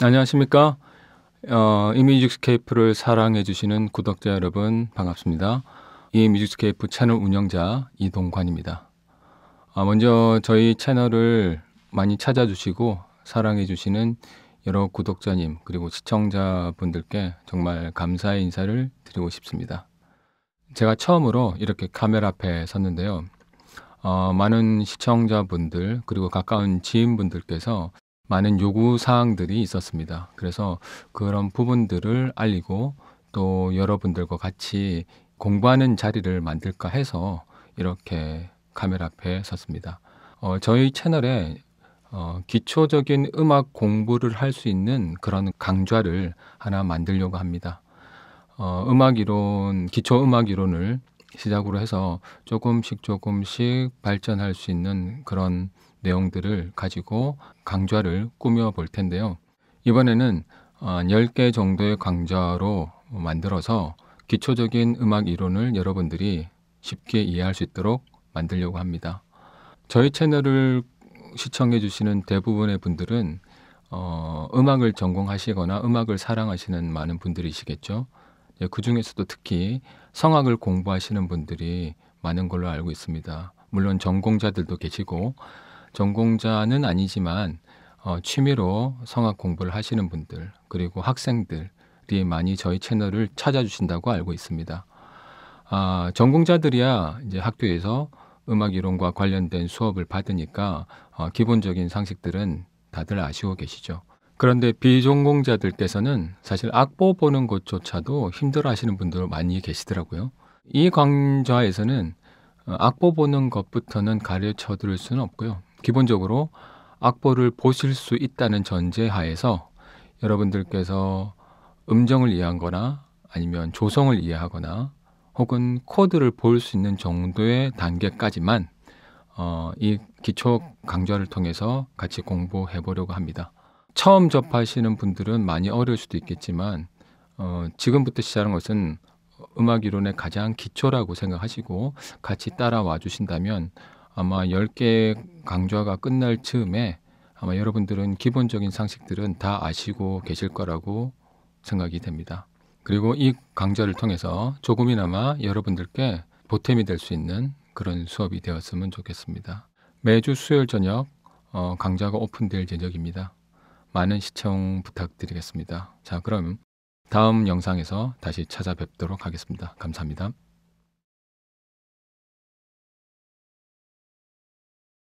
안녕하십니까. 어, 이 뮤직스케이프를 사랑해주시는 구독자 여러분 반갑습니다. 이 뮤직스케이프 채널 운영자 이동관입니다. 아, 먼저 저희 채널을 많이 찾아주시고 사랑해주시는 여러 구독자님 그리고 시청자분들께 정말 감사의 인사를 드리고 싶습니다. 제가 처음으로 이렇게 카메라 앞에 섰는데요. 어, 많은 시청자분들 그리고 가까운 지인분들께서 많은 요구 사항들이 있었습니다. 그래서 그런 부분들을 알리고 또 여러분들과 같이 공부하는 자리를 만들까 해서 이렇게 카메라 앞에 섰습니다. 어, 저희 채널에 어, 기초적인 음악 공부를 할 수 있는 그런 강좌를 하나 만들려고 합니다. 어, 음악 이론, 기초 음악 이론을 시작으로 해서 조금씩 조금씩 발전할 수 있는 그런 내용들을 가지고 강좌를 꾸며 볼 텐데요. 이번에는 10개 어, 정도의 강좌로 만들어서 기초적인 음악 이론을 여러분들이 쉽게 이해할 수 있도록 만들려고 합니다. 저희 채널을 시청해 주시는 대부분의 분들은 어, 음악을 전공하시거나 음악을 사랑하시는 많은 분들이시겠죠. 예, 그 중에서도 특히 성악을 공부하시는 분들이 많은 걸로 알고 있습니다. 물론 전공자들도 계시고 전공자는 아니지만 어, 취미로 성악 공부를 하시는 분들 그리고 학생들이 많이 저희 채널을 찾아주신다고 알고 있습니다. 아, 전공자들이야 이제 학교에서 음악 이론과 관련된 수업을 받으니까 어, 기본적인 상식들은 다들 아시고 계시죠. 그런데 비전공자들께서는 사실 악보 보는 것조차도 힘들어 하시는 분들 많이 계시더라고요. 이 강좌에서는 어, 악보 보는 것부터는 가르쳐 드릴 수는 없고요. 기본적으로 악보를 보실 수 있다는 전제하에서 여러분들께서 음정을 이해하 거나 아니면 조성을 이해하거나 혹은 코드를 볼 수 있는 정도의 단계까지만 어, 이 기초 강좌를 통해서 같이 공부해 보려고 합니다. 처음 접하시는 분들은 많이 어려울 수도 있겠지만 어, 지금부터 시작하는 것은 음악 이론의 가장 기초라고 생각하시고 같이 따라와 주신다면 아마 10개 강좌가 끝날 즈음에 아마 여러분들은 기본적인 상식들은 다 아시고 계실 거라고 생각이 됩니다. 그리고 이 강좌를 통해서 조금이나마 여러분들께 보탬이 될 수 있는 그런 수업이 되었으면 좋겠습니다. 매주 수요일 저녁 어, 강좌가 오픈될 예정입니다. 많은 시청 부탁드리겠습니다. 자, 그럼 다음 영상에서 다시 찾아뵙도록 하겠습니다. 감사합니다.